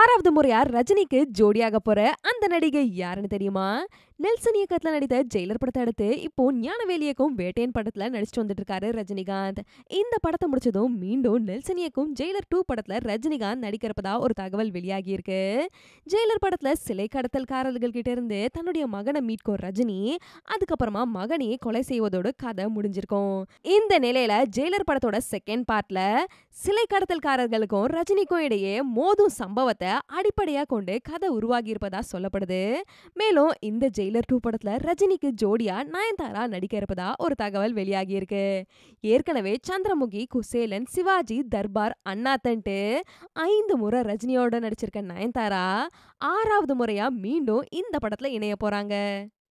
ஆறாவது முறையா ரஜினிக்கு ஜோடியாக போற அந்த நடிகை யாருன்னு தெரியுமா நெல்சன் இயக்கத்தில் நடித்த ஜெயிலர் படத்தை அடுத்து இப்போ ஞானவேலியக்கும் இயக்கம் வேட்டையன் படத்தில் நடிச்சுட்டு வந்துட்டு இருக்காரு ரஜினிகாந்த் இந்த படத்தை முடிச்சதும் மீண்டும் நெல்சன் இயக்கம் ஜெயிலர் டூ படத்தில் ரஜினிகாந்த் நடிக்கிறப்பதா ஒரு தகவல் வெளியாகி இருக்கு ஜெயிலர் படத்தில் சிலை கடத்தல்காரர்கள் கிட்ட இருந்து தன்னுடைய மகனை மீட்கும் ரஜினி அதுக்கப்புறமா மகனையே கொலை செய்வதோட கதை முடிஞ்சிருக்கும் இந்த நிலையில ஜெயிலர் படத்தோட செகண்ட் பார்ட்ல சிலை கடத்தல்காரர்களுக்கும் ரஜினிக்கும் இடையே மோதும் சம்பவத்தை அடிப்படையாக கொண்டு கதை உருவாகி இருப்பதா சொல்லப்படுது மேலும் இந்த ஜெயில் ட்ரெய்லர் டூ படத்துல ரஜினிக்கு ஜோடியா நயன்தாரா நடிக்க இருப்பதா ஒரு தகவல் வெளியாகி இருக்கு ஏற்கனவே சந்திரமுகி குசேலன் சிவாஜி தர்பார் அண்ணாத்தன்ட்டு ஐந்து முறை ரஜினியோட நடிச்சிருக்க நயன்தாரா ஆறாவது முறையா மீண்டும் இந்த படத்துல இணைய போறாங்க